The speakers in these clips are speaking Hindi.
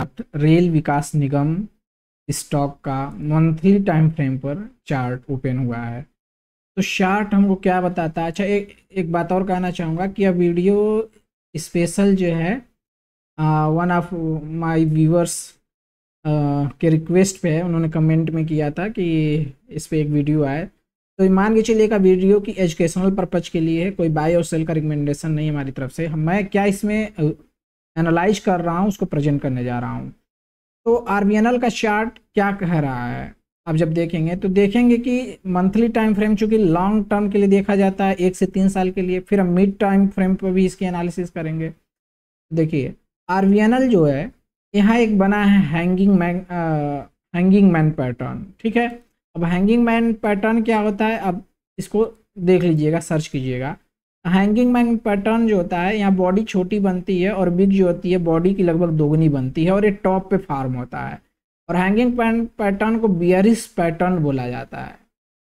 रेल विकास निगम स्टॉक का मंथली टाइम फ्रेम पर चार्ट ओपन हुआ है तो चार्ट हमको क्या बताता है अच्छा एक एक बात और कहना चाहूँगा कि यह वीडियो स्पेशल जो है वन ऑफ माय व्यूवर्स के रिक्वेस्ट पे उन्होंने कमेंट में किया था कि इस पर एक वीडियो आए तो मान के चलिएगा वीडियो की एजुकेशनल पर्पज के लिए है कोई बाय और सेल का रिकमेंडेशन नहीं हमारी तरफ से मैं क्या इसमें एनालाइज कर रहा हूँ उसको प्रेजेंट करने जा रहा हूँ तो आर का चार्ट क्या कह रहा है अब जब देखेंगे तो देखेंगे कि मंथली टाइम फ्रेम चूंकि लॉन्ग टर्म के लिए देखा जाता है एक से तीन साल के लिए फिर हम मिड टाइम फ्रेम पर भी इसकी एनालिसिस करेंगे देखिए आर जो है यहाँ एक बना है hanging man hanging man pattern ठीक है अब हैंगिंग मैन पैटर्न क्या होता है अब इसको देख लीजिएगा सर्च कीजिएगा हैंगिंग मैन पैटर्न जो होता है यहाँ बॉडी छोटी बनती है और बिग जो होती है बॉडी की लगभग दोगुनी बनती है और ये टॉप पे फार्म होता है और हैंगिंग पैटर्न को बियरिस पैटर्न बोला जाता है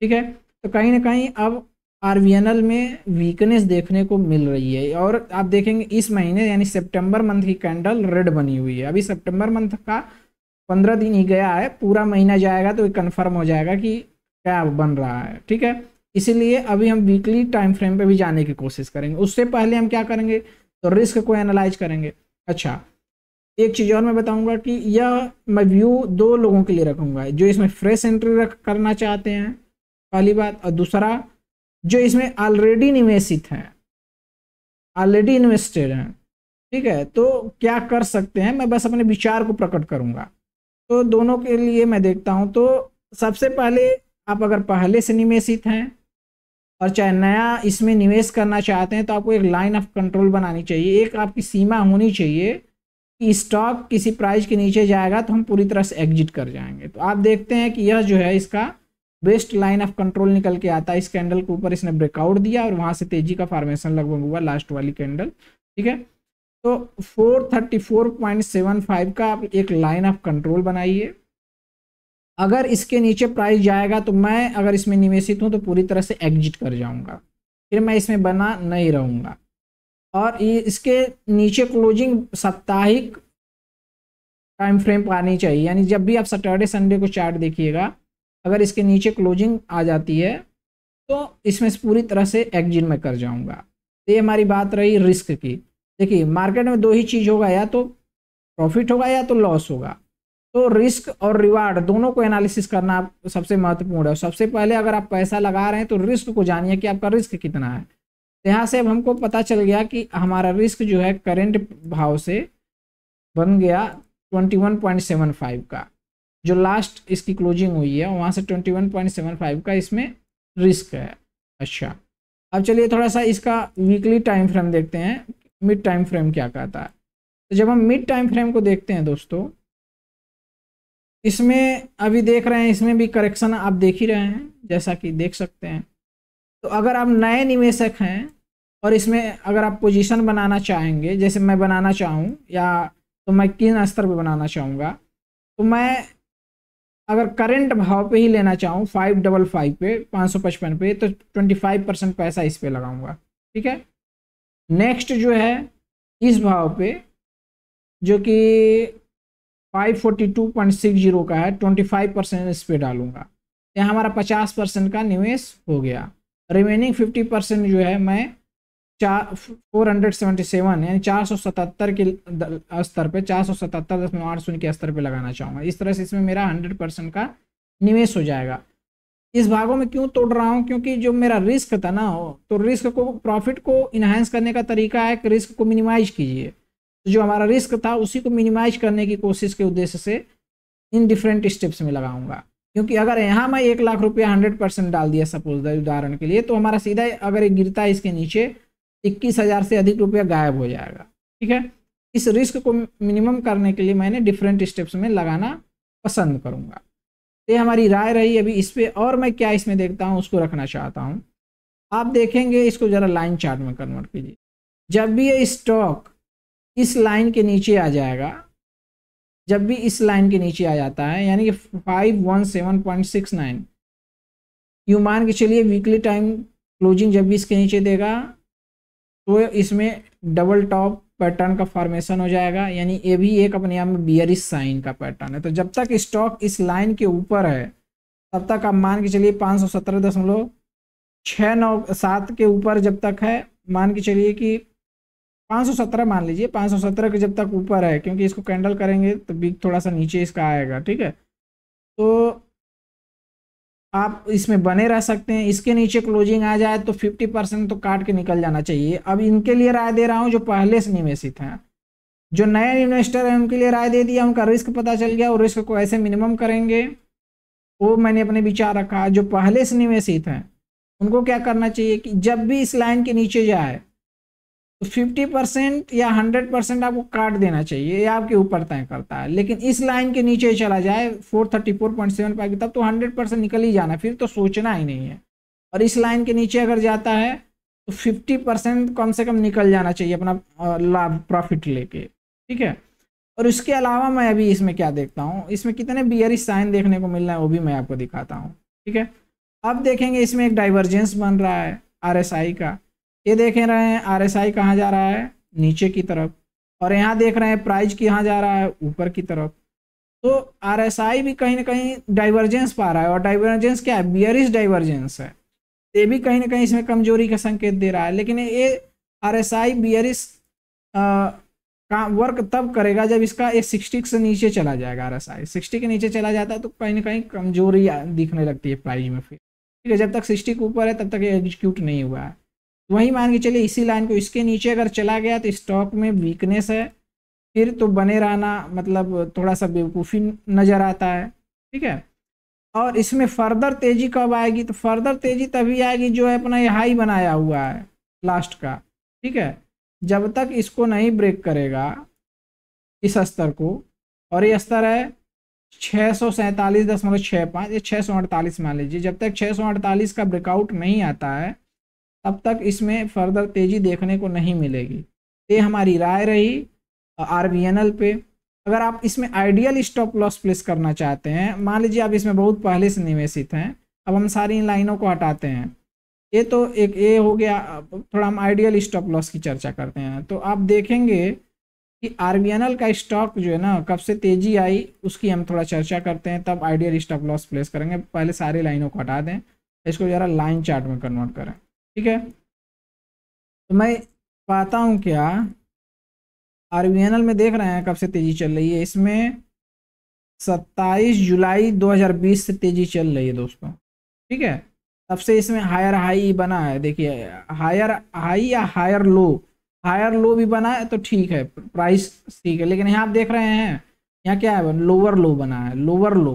ठीक है तो कहीं ना कहीं अब आरवीएनएल में वीकनेस देखने को मिल रही है और आप देखेंगे इस महीने यानी सेप्टेम्बर मंथ की कैंडल रेड बनी हुई है अभी सेप्टेम्बर मंथ का पंद्रह दिन ही गया है पूरा महीना जाएगा तो कन्फर्म हो जाएगा कि क्या बन रहा है ठीक है इसीलिए अभी हम वीकली टाइम फ्रेम पे भी जाने की कोशिश करेंगे उससे पहले हम क्या करेंगे तो रिस्क को एनालाइज करेंगे अच्छा एक चीज़ और मैं बताऊंगा कि यह मैं व्यू दो लोगों के लिए रखूंगा जो इसमें फ्रेश एंट्री रख करना चाहते हैं पहली बात और दूसरा जो इसमें ऑलरेडी निवेशित हैं ऑलरेडी इन्वेस्टेड हैं ठीक है तो क्या कर सकते हैं मैं बस अपने विचार को प्रकट करूंगा तो दोनों के लिए मैं देखता हूं तो सबसे पहले आप अगर पहले से निवेशित हैं और चाहे नया इसमें निवेश करना चाहते हैं तो आपको एक लाइन ऑफ कंट्रोल बनानी चाहिए एक आपकी सीमा होनी चाहिए कि स्टॉक किसी प्राइस के नीचे जाएगा तो हम पूरी तरह से एग्जिट कर जाएंगे तो आप देखते हैं कि यह जो है इसका बेस्ट लाइन ऑफ कंट्रोल निकल के आता है इस कैंडल के ऊपर इसने ब्रेकआउट दिया और वहाँ से तेजी का फॉर्मेशन लगभग हुआ लास्ट वाली कैंडल ठीक है तो 434.75 का आप एक लाइन ऑफ कंट्रोल बनाइए अगर इसके नीचे प्राइस जाएगा तो मैं अगर इसमें निवेशित हूँ तो पूरी तरह से एग्जिट कर जाऊँगा फिर मैं इसमें बना नहीं रहूँगा और इसके नीचे क्लोजिंग साप्ताहिक टाइम फ्रेम पर आनी चाहिए यानी जब भी आप सैटरडे संडे को चार्ट देखिएगा अगर इसके नीचे क्लोजिंग आ जाती है तो इसमें पूरी तरह से एग्जिट में कर जाऊँगा तो ये हमारी बात रही रिस्क की देखिए मार्केट में दो ही चीज़ होगा या तो प्रॉफिट होगा या तो लॉस होगा तो रिस्क और रिवार्ड दोनों को एनालिसिस करना सबसे महत्वपूर्ण है सबसे पहले अगर आप पैसा लगा रहे हैं तो रिस्क को जानिए कि आपका रिस्क कितना है तो यहाँ से अब हमको पता चल गया कि हमारा रिस्क जो है करेंट भाव से बन गया 21.75 का जो लास्ट इसकी क्लोजिंग हुई है वहाँ से 21.75 का इसमें रिस्क है अच्छा अब चलिए थोड़ा सा इसका वीकली टाइम फ्रेम देखते हैं मिड टाइम फ्रेम क्या कहता है तो जब हम मिड टाइम फ्रेम को देखते हैं दोस्तों इसमें अभी देख रहे हैं इसमें भी करेक्शन आप देख ही रहे हैं जैसा कि देख सकते हैं तो अगर आप नए निवेशक हैं और इसमें अगर आप पोजीशन बनाना चाहेंगे जैसे मैं बनाना चाहूँ या तो मैं किन स्तर पर बनाना चाहूँगा तो मैं अगर करंट भाव पे ही लेना चाहूँ फाइव डबल फाइव पे पाँच सौ पचपन पे तो ट्वेंटी फाइव परसेंट पैसा इस पर लगाऊंगा ठीक है नेक्स्ट जो है इस भाव पे जो कि 542.60 का है 25 परसेंट इस पर डालूंगा यहाँ हमारा 50 परसेंट का निवेश हो गया रिमेनिंग 50 परसेंट जो है मैं चार फोर हंड्रेड सेवेंटी सेवन यानी चार सौ सतहत्तर के स्तर पे चार सौ सतहत्तर दशमलव आठ शून्य के स्तर पे लगाना चाहूँगा इस तरह से इसमें मेरा हंड्रेड परसेंट का निवेश हो जाएगा इस भागों में क्यों तोड़ रहा हूँ क्योंकि जो मेरा रिस्क था ना तो रिस्क को प्रॉफिट को इन्हांस करने का तरीका है कि रिस्क को मिनिमाइज कीजिए तो जो हमारा रिस्क था उसी को मिनिमाइज करने की कोशिश के उद्देश्य से इन डिफरेंट स्टेप्स में लगाऊंगा क्योंकि अगर यहाँ मैं एक लाख रुपया हंड्रेड परसेंट डाल दिया सपोज उदाहरण के लिए तो हमारा सीधा अगर गिरता है इसके नीचे इक्कीस हज़ार से अधिक रुपया गायब हो जाएगा ठीक है इस रिस्क को मिनिमम करने के लिए मैंने डिफरेंट स्टेप्स में लगाना पसंद करूँगा ये हमारी राय रही अभी इस पर और मैं क्या इसमें देखता हूँ उसको रखना चाहता हूँ आप देखेंगे इसको ज़रा लाइन चार्ट में कन्वर्ट कीजिए जब भी ये स्टॉक इस लाइन के नीचे आ जाएगा जब भी इस लाइन के नीचे आ जाता है यानी कि five one seven point six nine यू मान के चलिए वीकली टाइम क्लोजिंग जब भी इसके नीचे देगा तो इसमें डबल टॉप पैटर्न का फॉर्मेशन हो जाएगा यानी ये भी एक अपने आप में बियरिस साइन का पैटर्न है तो जब तक स्टॉक इस लाइन के ऊपर है तब तक आप मान के चलिए पाँच सौ सत्रह दशमलव छः नौ सात के ऊपर जब तक है मान के चलिए कि 517 मान लीजिए 517 के जब तक ऊपर है क्योंकि इसको कैंडल करेंगे तो बिग थोड़ा सा नीचे इसका आएगा ठीक है तो आप इसमें बने रह सकते हैं इसके नीचे क्लोजिंग आ जाए तो 50 परसेंट तो काट के निकल जाना चाहिए अब इनके लिए राय दे रहा हूँ जो पहले से निवेशित हैं जो नए इन्वेस्टर हैं उनके लिए राय दे दिया उनका रिस्क पता चल गया और रिस्क को ऐसे मिनिमम करेंगे वो मैंने अपने विचार रखा जो पहले से निवेशित हैं उनको क्या करना चाहिए कि जब भी इस लाइन के नीचे जाए फिफ्टी परसेंट या हंड्रेड परसेंट आपको काट देना चाहिए ये आपके ऊपर तय करता है लेकिन इस लाइन के नीचे चला जाए four thirty four point seven five तब तो हंड्रेड परसेंट निकल ही जाना फिर तो सोचना ही नहीं है और इस लाइन के नीचे अगर जाता है तो फिफ्टी परसेंट कम से कम निकल जाना चाहिए अपना लाभ प्रॉफिट लेके ठीक है और इसके अलावा मैं अभी इसमें क्या देखता हूँ इसमें कितने बियरिश साइन देखने को मिल रहा है वो भी मैं आपको दिखाता हूँ ठीक है अब देखेंगे इसमें एक डाइवर्जेंस बन रहा है आर का ये देख रहे हैं आर एस आई कहाँ जा रहा है नीचे की तरफ और यहाँ देख रहे हैं प्राइज कहाँ जा रहा है ऊपर की तरफ तो आर एस आई भी कहीं ना कहीं डाइवर्जेंस पा रहा है और डाइवर्जेंस क्या है बियरिस डाइवर्जेंस है ये भी कहीं ना कहीं इसमें कमजोरी का संकेत दे रहा है लेकिन ये आर एस आई बियरिस का वर्क तब करेगा जब इसका ये सिक्सटी से नीचे चला जाएगा आर एस आई सिक्सटी के नीचे चला जाता है तो कहीं ना कहीं कमजोरी दिखने लगती है प्राइज में फिर ठीक है जब तक सिक्सटी के ऊपर है तब तक ये एग्जीक्यूट नहीं हुआ है वही मान के चलिए इसी लाइन को इसके नीचे अगर चला गया तो स्टॉक में वीकनेस है फिर तो बने रहना मतलब थोड़ा सा बेवकूफ़ी नज़र आता है ठीक है और इसमें फर्दर तेज़ी कब आएगी तो फर्दर तेज़ी तभी आएगी जो है अपना ये हाई बनाया हुआ है लास्ट का ठीक है जब तक इसको नहीं ब्रेक करेगा इस स्तर को और ये स्तर है छः सौ सैंतालीस दशमलव छः पाँच या छः सौ अड़तालीस मान लीजिए जब तक छः सौ अड़तालीस का ब्रेकआउट नहीं आता है तब तक इसमें फर्दर तेज़ी देखने को नहीं मिलेगी ये हमारी राय रही आर पे अगर आप इसमें आइडियल स्टॉप लॉस प्लेस करना चाहते हैं मान लीजिए आप इसमें बहुत पहले से निवेशित हैं अब हम सारी इन लाइनों को हटाते हैं ये तो एक ये हो गया थोड़ा हम आइडियल स्टॉप लॉस की चर्चा करते हैं तो आप देखेंगे कि आर का स्टॉक जो है ना कब से तेज़ी आई उसकी हम थोड़ा चर्चा करते हैं तब आइडियल स्टॉप लॉस प्लेस करेंगे पहले सारी लाइनों को हटा दें इसको ज़रा लाइन चार्ट में कन्वर्ट करें ठीक है तो मैं पाता हूँ क्या आर में देख रहे हैं कब से तेज़ी चल रही है इसमें 27 जुलाई 2020 से तेज़ी चल रही है दोस्तों ठीक है तब से इसमें हायर हाई बना है देखिए हायर हाई या हायर लो हायर लो भी बना है तो ठीक है प्राइस ठीक है लेकिन यहाँ आप देख रहे हैं यहाँ क्या है लोअर लो बना है लोअर लो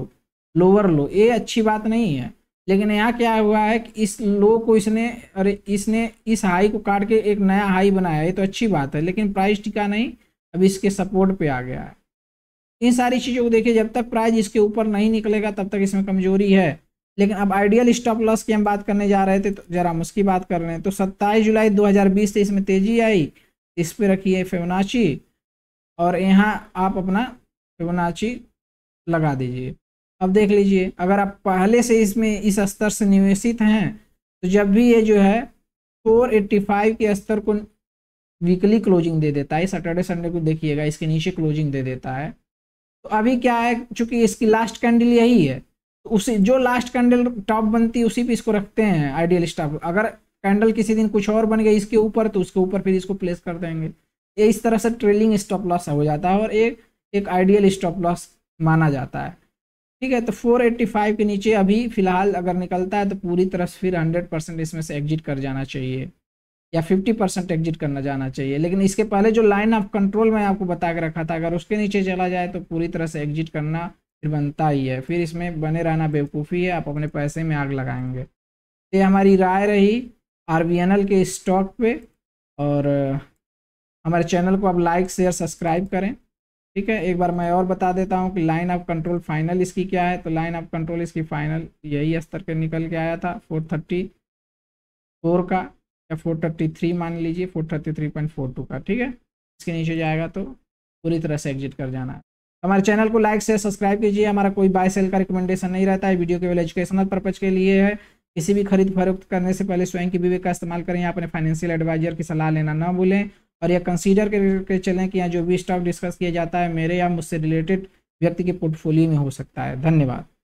लोअर लो ये अच्छी बात नहीं है लेकिन यहाँ क्या हुआ है कि इस लो को इसने अरे इसने इस हाई को काट के एक नया हाई बनाया है तो अच्छी बात है लेकिन प्राइस टिका नहीं अब इसके सपोर्ट पे आ गया है इन सारी चीज़ों को देखिए जब तक प्राइस इसके ऊपर नहीं निकलेगा तब तक इसमें कमजोरी है लेकिन अब आइडियल स्टॉप लॉस की हम बात करने जा रहे थे तो जरा हम उसकी बात कर रहे हैं तो सत्ताईस जुलाई दो से इसमें तेजी आई इस पर रखी है फेवनाची और यहाँ आप अपना फेवनाची लगा दीजिए अब देख लीजिए अगर आप पहले से इसमें इस स्तर से निवेशित हैं तो जब भी ये जो है 485 के स्तर को वीकली क्लोजिंग दे देता है सैटरडे संडे को देखिएगा इसके नीचे क्लोजिंग दे देता है तो अभी क्या है चूंकि इसकी लास्ट कैंडल यही है तो उसी जो लास्ट कैंडल टॉप बनती है उसी पे इसको रखते हैं आइडियल स्टॉप अगर कैंडल किसी दिन कुछ और बन गई इसके ऊपर तो उसके ऊपर फिर इसको प्लेस कर देंगे ये इस तरह से ट्रेलिंग स्टॉप लॉस हो जाता है और एक एक आइडियल स्टॉप लॉस माना जाता है ठीक है तो 485 के नीचे अभी फिलहाल अगर निकलता है तो पूरी तरह से फिर 100 परसेंट इसमें से एग्जिट कर जाना चाहिए या 50 परसेंट एग्जिट करना जाना चाहिए लेकिन इसके पहले जो लाइन ऑफ कंट्रोल मैं आपको बता के रखा था अगर उसके नीचे चला जाए तो पूरी तरह से एग्जिट करना फिर बनता ही है फिर इसमें बने रहना बेवकूफ़ी है आप अपने पैसे में आग लगाएंगे ये हमारी राय रही आर के स्टॉक पर और हमारे चैनल को आप लाइक शेयर सब्सक्राइब करें ठीक है एक बार मैं और बता देता हूँ कि लाइन ऑफ कंट्रोल फाइनल इसकी क्या है तो लाइन ऑफ कंट्रोल इसकी फाइनल यही स्तर के निकल के आया था फोर थर्टी फोर का या फोर थर्टी थ्री मान लीजिए four thirty three point four two का ठीक है इसके नीचे जाएगा तो पूरी तरह से एग्जिट कर जाना है हमारे चैनल को लाइक शेयर सब्सक्राइब कीजिए हमारा कोई बाय सेल का रिकमेंडेशन नहीं रहता है वीडियो केवल एजुकेशनल पर्पज के लिए है किसी भी खरीद फरोख्त करने से पहले स्वयं की विवेक का इस्तेमाल करें अपने फाइनेंशियल एडवाइजर की सलाह लेना ना भूलें और यह कंसीडर करके चलें कि यहाँ जो भी स्टॉक डिस्कस किया जाता है मेरे या मुझसे रिलेटेड व्यक्ति के पोर्टफोलियो में हो सकता है धन्यवाद